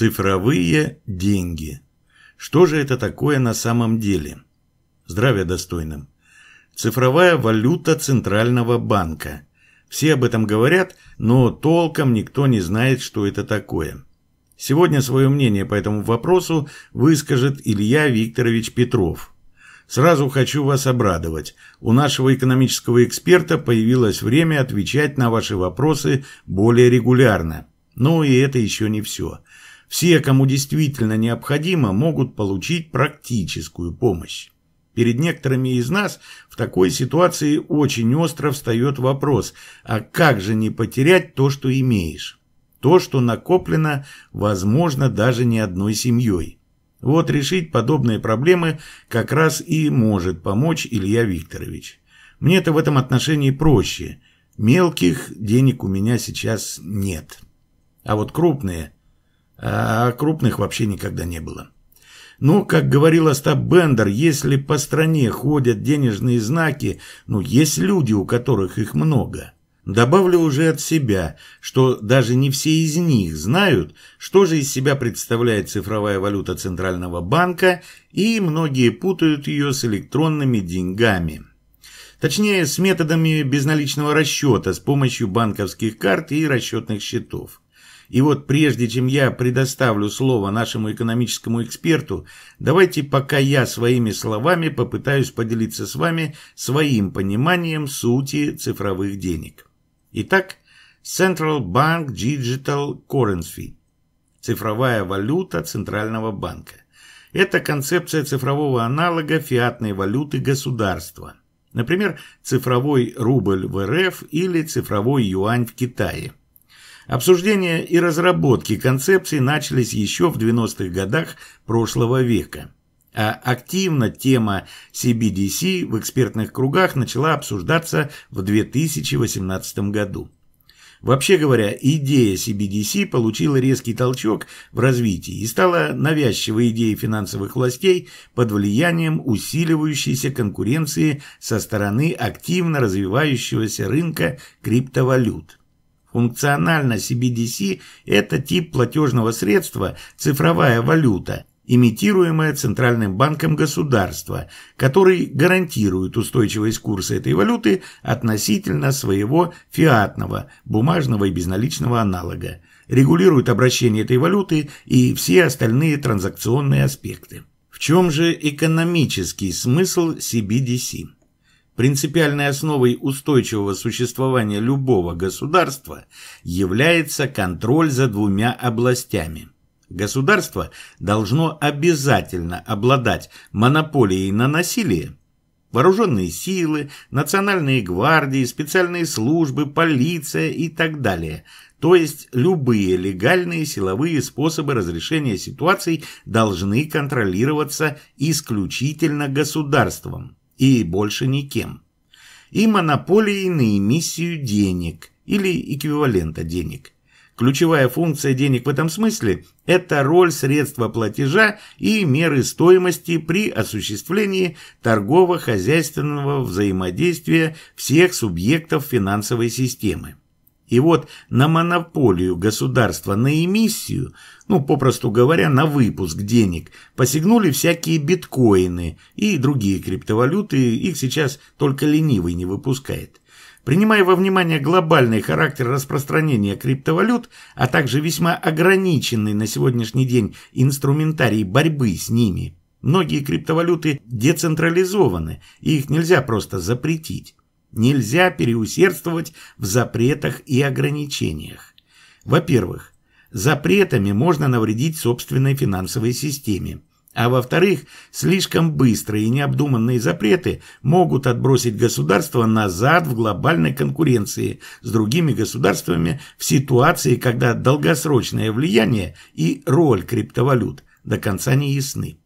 Цифровые деньги. Что же это такое на самом деле? Здравия достойным. Цифровая валюта Центрального банка. Все об этом говорят, но толком никто не знает, что это такое. Сегодня свое мнение по этому вопросу выскажет Илья Викторович Петров. Сразу хочу вас обрадовать. У нашего экономического эксперта появилось время отвечать на ваши вопросы более регулярно. Но и это еще не все. Все, кому действительно необходимо, могут получить практическую помощь. Перед некоторыми из нас в такой ситуации очень остро встает вопрос, а как же не потерять то, что имеешь? То, что накоплено, возможно, даже не одной семьей. Вот решить подобные проблемы как раз и может помочь Илья Викторович. Мне-то в этом отношении проще. Мелких денег у меня сейчас нет. А вот крупные – а крупных вообще никогда не было. Но, как говорил Остап Бендер, если по стране ходят денежные знаки, ну, есть люди, у которых их много. Добавлю уже от себя, что даже не все из них знают, что же из себя представляет цифровая валюта Центрального банка, и многие путают ее с электронными деньгами. Точнее, с методами безналичного расчета с помощью банковских карт и расчетных счетов. И вот прежде чем я предоставлю слово нашему экономическому эксперту, давайте пока я своими словами попытаюсь поделиться с вами своим пониманием сути цифровых денег. Итак, Central Bank Digital Currency – цифровая валюта Центрального банка. Это концепция цифрового аналога фиатной валюты государства. Например, цифровой рубль в РФ или цифровой юань в Китае – Обсуждения и разработки концепции начались еще в 90-х годах прошлого века. А активно тема CBDC в экспертных кругах начала обсуждаться в 2018 году. Вообще говоря, идея CBDC получила резкий толчок в развитии и стала навязчивой идеей финансовых властей под влиянием усиливающейся конкуренции со стороны активно развивающегося рынка криптовалют. Функционально CBDC – это тип платежного средства цифровая валюта, имитируемая Центральным банком государства, который гарантирует устойчивость курса этой валюты относительно своего фиатного, бумажного и безналичного аналога, регулирует обращение этой валюты и все остальные транзакционные аспекты. В чем же экономический смысл CBDC? Принципиальной основой устойчивого существования любого государства является контроль за двумя областями. Государство должно обязательно обладать монополией на насилие, вооруженные силы, национальные гвардии, специальные службы, полиция и так далее. То есть любые легальные силовые способы разрешения ситуаций должны контролироваться исключительно государством и больше никем. И монополии на эмиссию денег или эквивалента денег. Ключевая функция денег в этом смысле – это роль средства платежа и меры стоимости при осуществлении торгово-хозяйственного взаимодействия всех субъектов финансовой системы. И вот на монополию государства на эмиссию, ну, попросту говоря, на выпуск денег, посягнули всякие биткоины и другие криптовалюты, их сейчас только ленивый не выпускает. Принимая во внимание глобальный характер распространения криптовалют, а также весьма ограниченный на сегодняшний день инструментарий борьбы с ними, многие криптовалюты децентрализованы, и их нельзя просто запретить. Нельзя переусердствовать в запретах и ограничениях. Во-первых, запретами можно навредить собственной финансовой системе. А во-вторых, слишком быстрые и необдуманные запреты могут отбросить государство назад в глобальной конкуренции с другими государствами в ситуации, когда долгосрочное влияние и роль криптовалют до конца не ясны.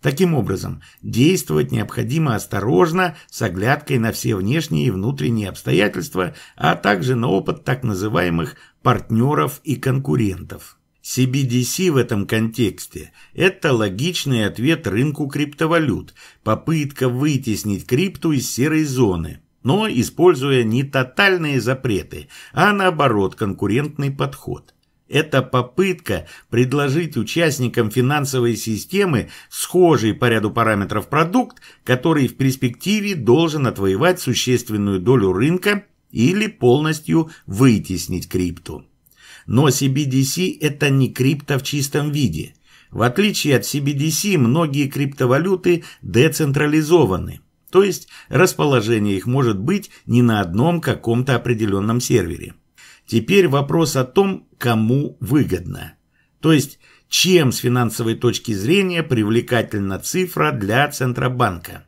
Таким образом, действовать необходимо осторожно, с оглядкой на все внешние и внутренние обстоятельства, а также на опыт так называемых партнеров и конкурентов. CBDC в этом контексте – это логичный ответ рынку криптовалют, попытка вытеснить крипту из серой зоны, но используя не тотальные запреты, а наоборот конкурентный подход – это попытка предложить участникам финансовой системы схожий по ряду параметров продукт, который в перспективе должен отвоевать существенную долю рынка или полностью вытеснить крипту. Но CBDC это не крипта в чистом виде. В отличие от CBDC, многие криптовалюты децентрализованы, то есть расположение их может быть не на одном каком-то определенном сервере. Теперь вопрос о том, кому выгодно. То есть, чем с финансовой точки зрения привлекательна цифра для Центробанка.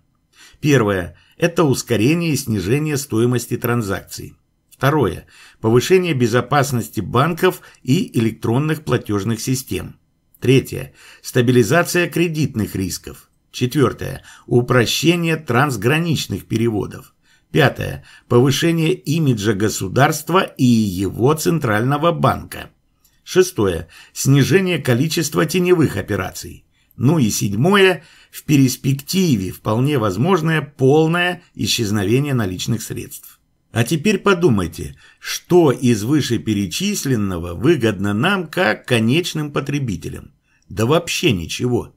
Первое – это ускорение и снижение стоимости транзакций. Второе – повышение безопасности банков и электронных платежных систем. Третье – стабилизация кредитных рисков. Четвертое – упрощение трансграничных переводов. Пятое. Повышение имиджа государства и его Центрального банка. Шестое. Снижение количества теневых операций. Ну и седьмое. В перспективе вполне возможное полное исчезновение наличных средств. А теперь подумайте, что из вышеперечисленного выгодно нам как конечным потребителям? Да вообще ничего.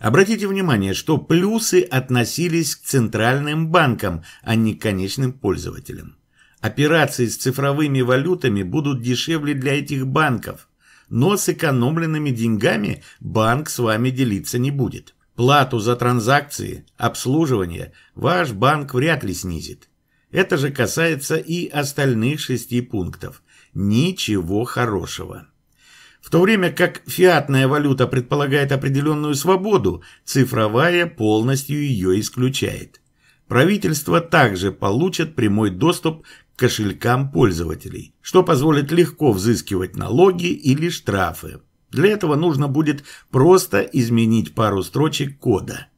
Обратите внимание, что плюсы относились к центральным банкам, а не к конечным пользователям. Операции с цифровыми валютами будут дешевле для этих банков, но с экономленными деньгами банк с вами делиться не будет. Плату за транзакции, обслуживание ваш банк вряд ли снизит. Это же касается и остальных шести пунктов. Ничего хорошего. В то время как фиатная валюта предполагает определенную свободу, цифровая полностью ее исключает. Правительства также получат прямой доступ к кошелькам пользователей, что позволит легко взыскивать налоги или штрафы. Для этого нужно будет просто изменить пару строчек кода.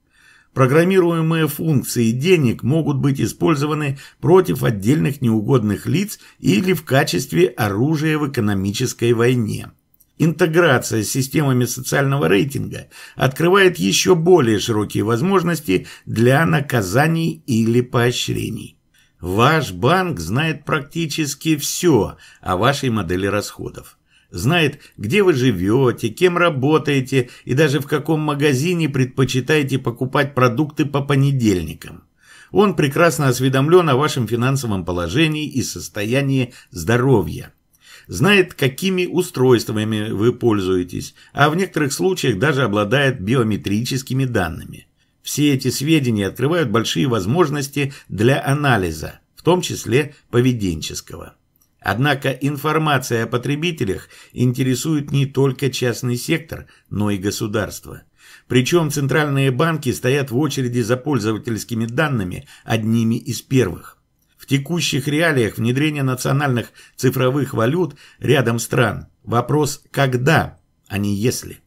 Программируемые функции денег могут быть использованы против отдельных неугодных лиц или в качестве оружия в экономической войне. Интеграция с системами социального рейтинга открывает еще более широкие возможности для наказаний или поощрений. Ваш банк знает практически все о вашей модели расходов. Знает, где вы живете, кем работаете и даже в каком магазине предпочитаете покупать продукты по понедельникам. Он прекрасно осведомлен о вашем финансовом положении и состоянии здоровья знает, какими устройствами вы пользуетесь, а в некоторых случаях даже обладает биометрическими данными. Все эти сведения открывают большие возможности для анализа, в том числе поведенческого. Однако информация о потребителях интересует не только частный сектор, но и государство. Причем центральные банки стоят в очереди за пользовательскими данными одними из первых. В текущих реалиях внедрение национальных цифровых валют рядом стран. Вопрос «когда», а не «если».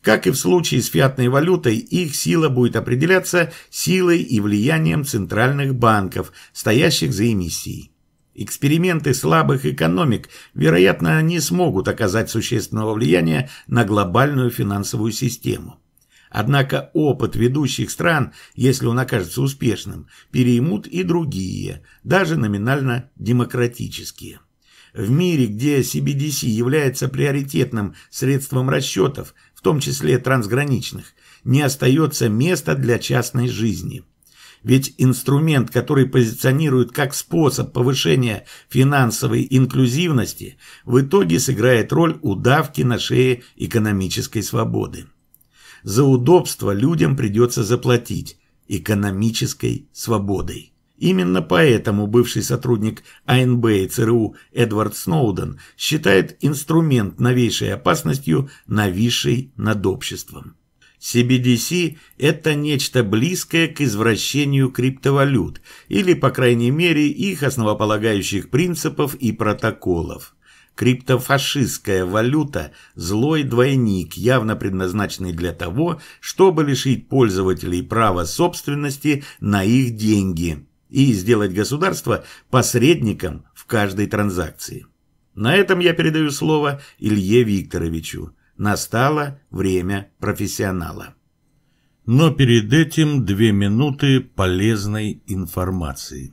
Как и в случае с фиатной валютой, их сила будет определяться силой и влиянием центральных банков, стоящих за эмиссией. Эксперименты слабых экономик, вероятно, не смогут оказать существенного влияния на глобальную финансовую систему. Однако опыт ведущих стран, если он окажется успешным, переймут и другие, даже номинально демократические. В мире, где CBDC является приоритетным средством расчетов, в том числе трансграничных, не остается места для частной жизни. Ведь инструмент, который позиционируют как способ повышения финансовой инклюзивности, в итоге сыграет роль удавки на шее экономической свободы. За удобство людям придется заплатить экономической свободой. Именно поэтому бывший сотрудник АНБ и ЦРУ Эдвард Сноуден считает инструмент новейшей опасностью, нависшей над обществом. CBDC – это нечто близкое к извращению криптовалют или, по крайней мере, их основополагающих принципов и протоколов. Криптофашистская валюта – злой двойник, явно предназначенный для того, чтобы лишить пользователей права собственности на их деньги и сделать государство посредником в каждой транзакции. На этом я передаю слово Илье Викторовичу. Настало время профессионала. Но перед этим две минуты полезной информации.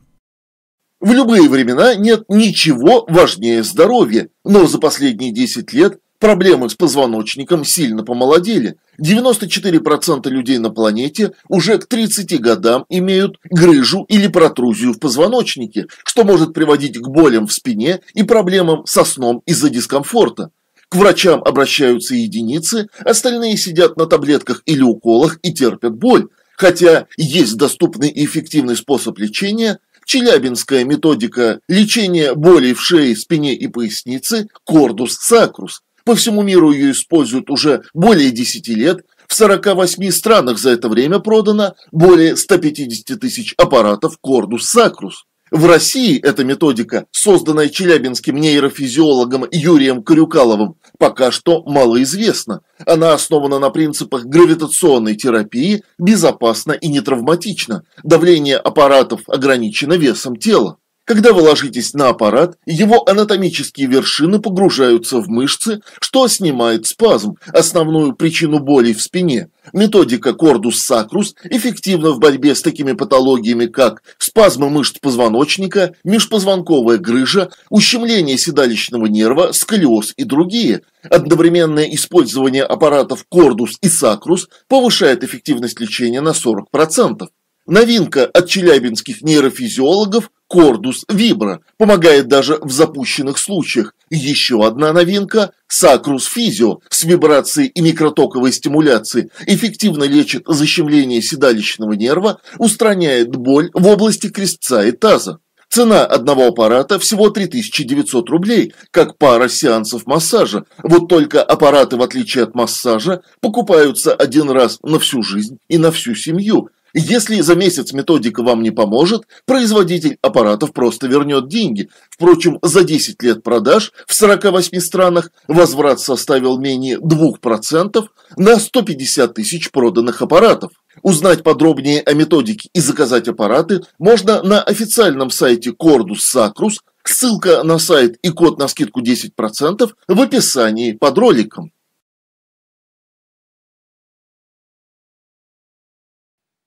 В любые времена нет ничего важнее здоровья, но за последние 10 лет проблемы с позвоночником сильно помолодели. 94% людей на планете уже к 30 годам имеют грыжу или протрузию в позвоночнике, что может приводить к болям в спине и проблемам со сном из-за дискомфорта. К врачам обращаются единицы, остальные сидят на таблетках или уколах и терпят боль. Хотя есть доступный и эффективный способ лечения – челябинская методика лечения болей в шее, спине и пояснице «Кордус сакрус». По всему миру ее используют уже более 10 лет, в 48 странах за это время продано более 150 тысяч аппаратов «Кордус сакрус». В России эта методика, созданная челябинским нейрофизиологом Юрием Крюкаловым, пока что малоизвестна. Она основана на принципах гравитационной терапии, безопасна и нетравматична. Давление аппаратов ограничено весом тела. Когда вы ложитесь на аппарат, его анатомические вершины погружаются в мышцы, что снимает спазм, основную причину боли в спине. Методика Cordus Sacrus эффективна в борьбе с такими патологиями, как спазмы мышц позвоночника, межпозвонковая грыжа, ущемление седалищного нерва, сколиоз и другие. Одновременное использование аппаратов Cordus и Sacrus повышает эффективность лечения на 40%. Новинка от челябинских нейрофизиологов Cordus Vibra помогает даже в запущенных случаях. Еще одна новинка – Sacrus Physio с вибрацией и микротоковой стимуляцией эффективно лечит защемление седалищного нерва, устраняет боль в области крестца и таза. Цена одного аппарата всего 3900 рублей, как пара сеансов массажа. Вот только аппараты, в отличие от массажа, покупаются один раз на всю жизнь и на всю семью – если за месяц методика вам не поможет, производитель аппаратов просто вернет деньги. Впрочем, за 10 лет продаж в 48 странах возврат составил менее 2% на 150 тысяч проданных аппаратов. Узнать подробнее о методике и заказать аппараты можно на официальном сайте Cordus Sacrus. Ссылка на сайт и код на скидку 10% в описании под роликом.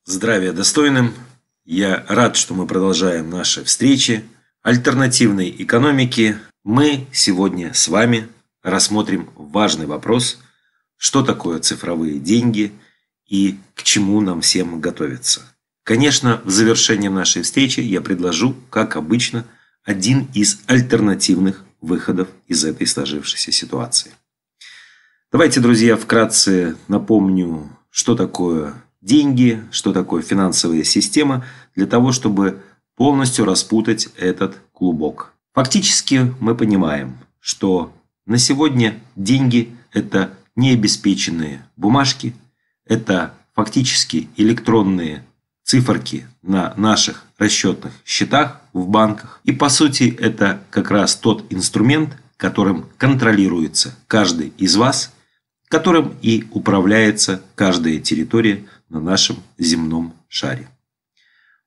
Здравия достойным. Я рад, что мы продолжаем наши встречи. Альтернативной экономики мы сегодня с вами рассмотрим важный вопрос, что такое цифровые деньги и к чему нам всем готовиться. Конечно, в завершении нашей встречи я предложу, как обычно, один из альтернативных выходов из этой сложившейся ситуации. Давайте, друзья, вкратце напомню, что такое деньги, что такое финансовая система, для того, чтобы полностью распутать этот клубок. Фактически мы понимаем, что на сегодня деньги – это необеспеченные бумажки, это фактически электронные циферки на наших расчетных счетах в банках. И по сути это как раз тот инструмент, которым контролируется каждый из вас, которым и управляется каждая территория – на нашем земном шаре.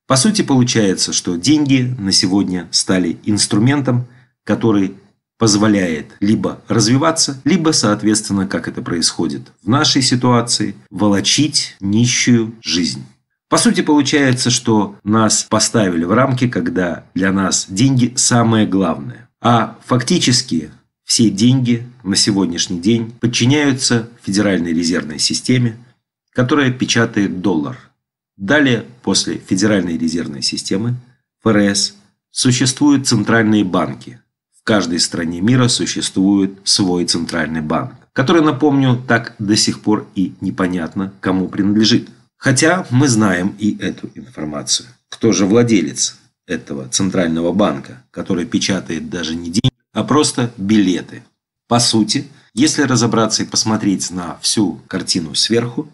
По сути, получается, что деньги на сегодня стали инструментом, который позволяет либо развиваться, либо, соответственно, как это происходит в нашей ситуации, волочить нищую жизнь. По сути, получается, что нас поставили в рамки, когда для нас деньги самое главное. А фактически все деньги на сегодняшний день подчиняются Федеральной резервной системе, которая печатает доллар. Далее, после Федеральной резервной системы, ФРС, существуют центральные банки. В каждой стране мира существует свой центральный банк, который, напомню, так до сих пор и непонятно, кому принадлежит. Хотя мы знаем и эту информацию. Кто же владелец этого центрального банка, который печатает даже не деньги, а просто билеты? По сути, если разобраться и посмотреть на всю картину сверху,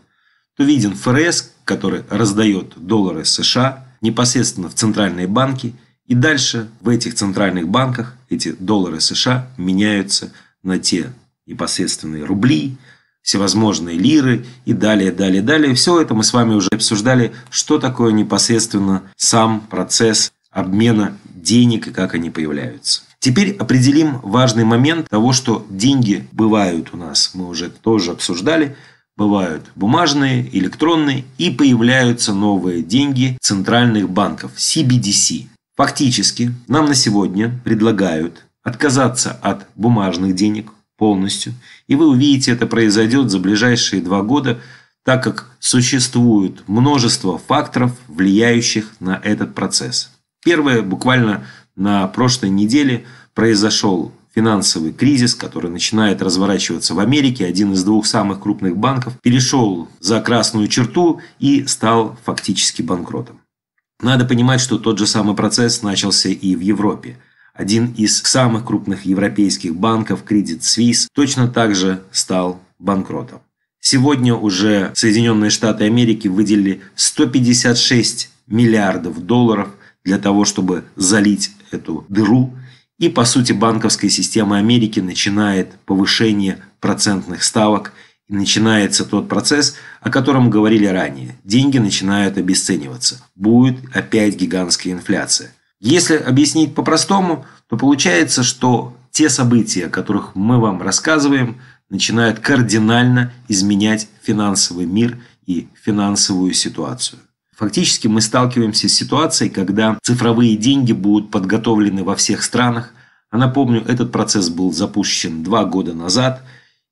то виден ФРС, который раздает доллары США непосредственно в центральные банки, и дальше в этих центральных банках эти доллары США меняются на те непосредственные рубли, всевозможные лиры и далее, далее, далее. Все это мы с вами уже обсуждали, что такое непосредственно сам процесс обмена денег и как они появляются. Теперь определим важный момент того, что деньги бывают у нас, мы уже тоже обсуждали – Бывают бумажные, электронные и появляются новые деньги центральных банков – CBDC. Фактически нам на сегодня предлагают отказаться от бумажных денег полностью. И вы увидите, это произойдет за ближайшие два года, так как существует множество факторов, влияющих на этот процесс. Первое, буквально на прошлой неделе произошел финансовый кризис, который начинает разворачиваться в Америке, один из двух самых крупных банков перешел за красную черту и стал фактически банкротом. Надо понимать, что тот же самый процесс начался и в Европе. Один из самых крупных европейских банков, Credit Suisse, точно так же стал банкротом. Сегодня уже Соединенные Штаты Америки выделили 156 миллиардов долларов для того, чтобы залить эту дыру и по сути банковская система Америки начинает повышение процентных ставок и начинается тот процесс, о котором говорили ранее. Деньги начинают обесцениваться. Будет опять гигантская инфляция. Если объяснить по-простому, то получается, что те события, о которых мы вам рассказываем, начинают кардинально изменять финансовый мир и финансовую ситуацию. Фактически мы сталкиваемся с ситуацией, когда цифровые деньги будут подготовлены во всех странах. А напомню, этот процесс был запущен два года назад.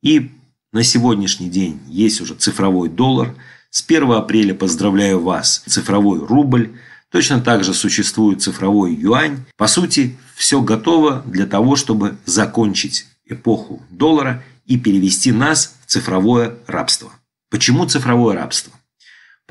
И на сегодняшний день есть уже цифровой доллар. С 1 апреля поздравляю вас, цифровой рубль. Точно так же существует цифровой юань. По сути, все готово для того, чтобы закончить эпоху доллара и перевести нас в цифровое рабство. Почему цифровое рабство?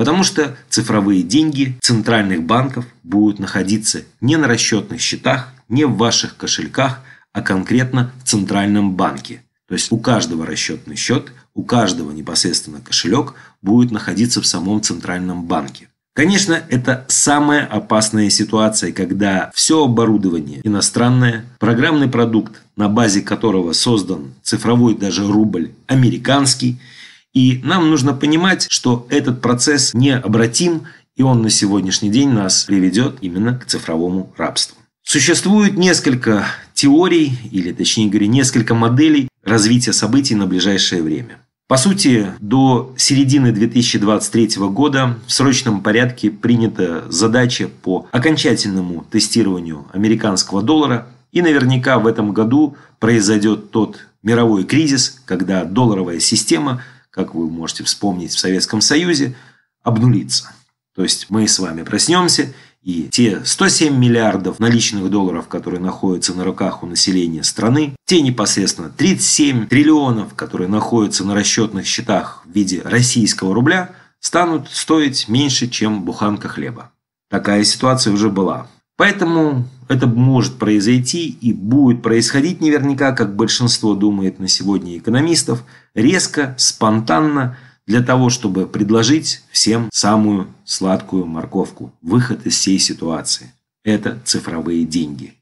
Потому что цифровые деньги центральных банков будут находиться не на расчетных счетах, не в ваших кошельках, а конкретно в центральном банке. То есть у каждого расчетный счет, у каждого непосредственно кошелек будет находиться в самом центральном банке. Конечно, это самая опасная ситуация, когда все оборудование иностранное, программный продукт, на базе которого создан цифровой даже рубль американский – и нам нужно понимать, что этот процесс необратим, и он на сегодняшний день нас приведет именно к цифровому рабству. Существует несколько теорий, или точнее говоря, несколько моделей развития событий на ближайшее время. По сути, до середины 2023 года в срочном порядке принята задача по окончательному тестированию американского доллара, и наверняка в этом году произойдет тот мировой кризис, когда долларовая система – как вы можете вспомнить в Советском Союзе, обнулиться. То есть мы с вами проснемся, и те 107 миллиардов наличных долларов, которые находятся на руках у населения страны, те непосредственно 37 триллионов, которые находятся на расчетных счетах в виде российского рубля, станут стоить меньше, чем буханка хлеба. Такая ситуация уже была. Поэтому это может произойти и будет происходить наверняка, как большинство думает на сегодня экономистов, резко, спонтанно, для того, чтобы предложить всем самую сладкую морковку. Выход из всей ситуации. Это цифровые деньги.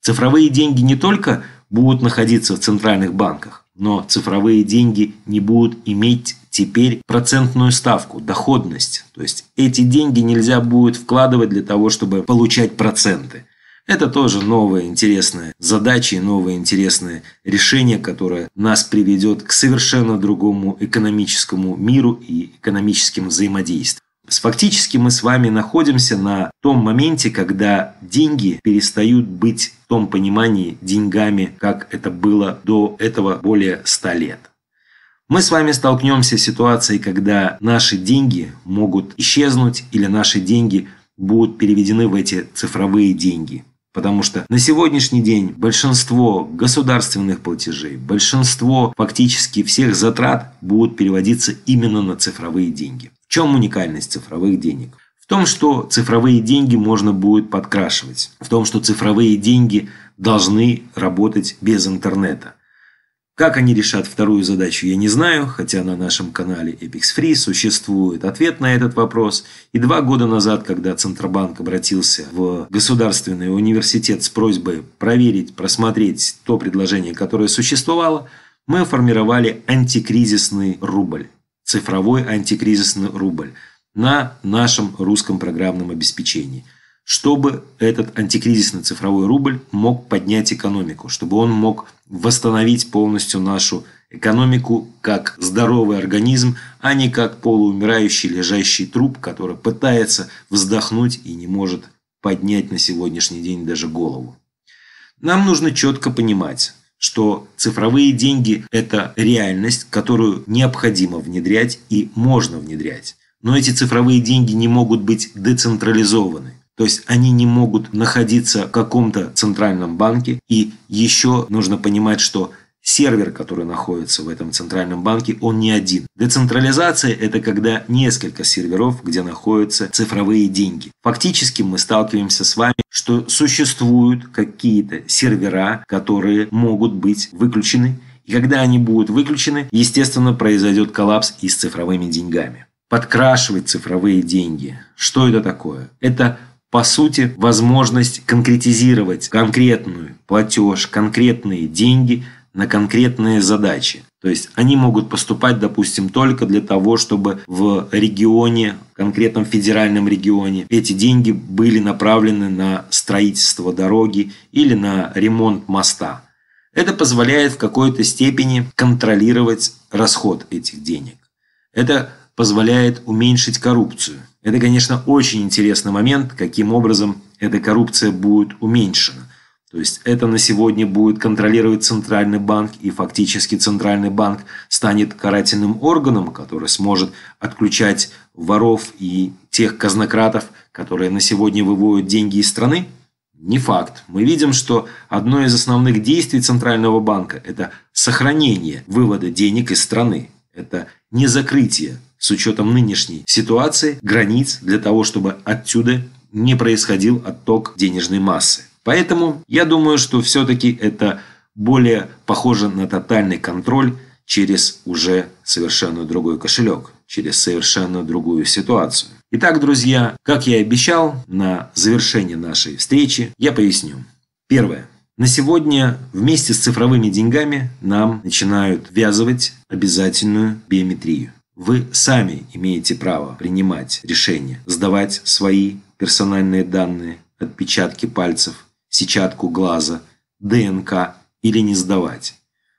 Цифровые деньги не только будут находиться в центральных банках, но цифровые деньги не будут иметь теперь процентную ставку, доходность. То есть эти деньги нельзя будет вкладывать для того, чтобы получать проценты. Это тоже новая интересная задача и новое интересное решение, которое нас приведет к совершенно другому экономическому миру и экономическим взаимодействиям. Фактически мы с вами находимся на том моменте, когда деньги перестают быть в том понимании деньгами, как это было до этого более 100 лет. Мы с вами столкнемся с ситуацией, когда наши деньги могут исчезнуть или наши деньги будут переведены в эти цифровые деньги. Потому что на сегодняшний день большинство государственных платежей, большинство фактически всех затрат будут переводиться именно на цифровые деньги. В чем уникальность цифровых денег? В том, что цифровые деньги можно будет подкрашивать. В том, что цифровые деньги должны работать без интернета. Как они решат вторую задачу, я не знаю, хотя на нашем канале Epix Free существует ответ на этот вопрос. И два года назад, когда Центробанк обратился в Государственный университет с просьбой проверить, просмотреть то предложение, которое существовало, мы формировали антикризисный рубль, цифровой антикризисный рубль на нашем русском программном обеспечении – чтобы этот антикризисный цифровой рубль мог поднять экономику, чтобы он мог восстановить полностью нашу экономику как здоровый организм, а не как полуумирающий лежащий труп, который пытается вздохнуть и не может поднять на сегодняшний день даже голову. Нам нужно четко понимать, что цифровые деньги – это реальность, которую необходимо внедрять и можно внедрять. Но эти цифровые деньги не могут быть децентрализованы. То есть они не могут находиться в каком-то центральном банке. И еще нужно понимать, что сервер, который находится в этом центральном банке, он не один. Децентрализация – это когда несколько серверов, где находятся цифровые деньги. Фактически мы сталкиваемся с вами, что существуют какие-то сервера, которые могут быть выключены. И когда они будут выключены, естественно, произойдет коллапс и с цифровыми деньгами. Подкрашивать цифровые деньги. Что это такое? Это по сути, возможность конкретизировать конкретную платеж, конкретные деньги на конкретные задачи. То есть они могут поступать, допустим, только для того, чтобы в регионе, конкретном федеральном регионе, эти деньги были направлены на строительство дороги или на ремонт моста. Это позволяет в какой-то степени контролировать расход этих денег. Это позволяет уменьшить коррупцию. Это, конечно, очень интересный момент, каким образом эта коррупция будет уменьшена. То есть это на сегодня будет контролировать Центральный банк, и фактически Центральный банк станет карательным органом, который сможет отключать воров и тех казнократов, которые на сегодня выводят деньги из страны? Не факт. Мы видим, что одно из основных действий Центрального банка – это сохранение вывода денег из страны. Это не закрытие с учетом нынешней ситуации границ для того, чтобы отсюда не происходил отток денежной массы. Поэтому я думаю, что все-таки это более похоже на тотальный контроль через уже совершенно другой кошелек, через совершенно другую ситуацию. Итак, друзья, как я и обещал, на завершение нашей встречи я поясню. Первое. На сегодня вместе с цифровыми деньгами нам начинают ввязывать обязательную биометрию. Вы сами имеете право принимать решение сдавать свои персональные данные, отпечатки пальцев, сетчатку глаза, ДНК или не сдавать.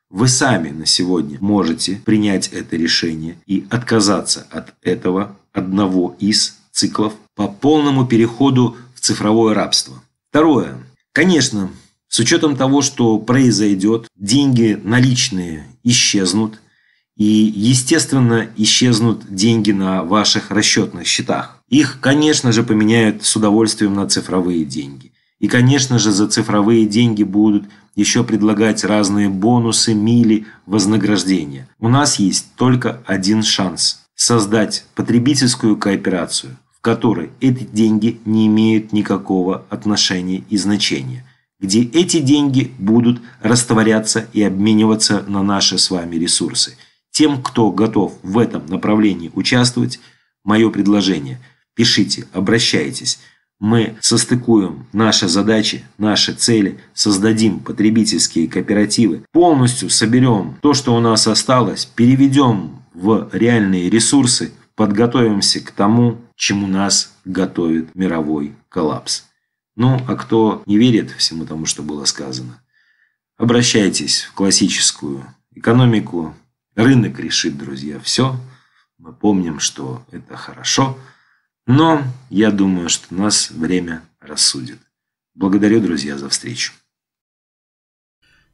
Вы сами на сегодня можете принять это решение и отказаться от этого одного из циклов по полному переходу в цифровое рабство. Второе. Конечно, с учетом того, что произойдет, деньги наличные исчезнут, и, естественно, исчезнут деньги на ваших расчетных счетах. Их, конечно же, поменяют с удовольствием на цифровые деньги. И, конечно же, за цифровые деньги будут еще предлагать разные бонусы, мили, вознаграждения. У нас есть только один шанс – создать потребительскую кооперацию, в которой эти деньги не имеют никакого отношения и значения, где эти деньги будут растворяться и обмениваться на наши с вами ресурсы – тем, кто готов в этом направлении участвовать, мое предложение. Пишите, обращайтесь. Мы состыкуем наши задачи, наши цели, создадим потребительские кооперативы, полностью соберем то, что у нас осталось, переведем в реальные ресурсы, подготовимся к тому, чему нас готовит мировой коллапс. Ну, а кто не верит всему тому, что было сказано, обращайтесь в классическую экономику, Рынок решит, друзья, все. Мы помним, что это хорошо. Но я думаю, что нас время рассудит. Благодарю, друзья, за встречу.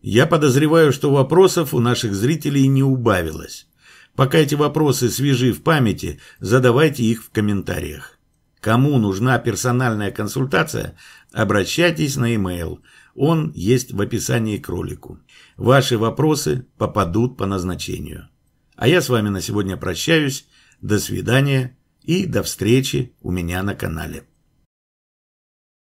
Я подозреваю, что вопросов у наших зрителей не убавилось. Пока эти вопросы свежи в памяти, задавайте их в комментариях. Кому нужна персональная консультация, обращайтесь на e-mail – он есть в описании к ролику. Ваши вопросы попадут по назначению. А я с вами на сегодня прощаюсь. До свидания и до встречи у меня на канале.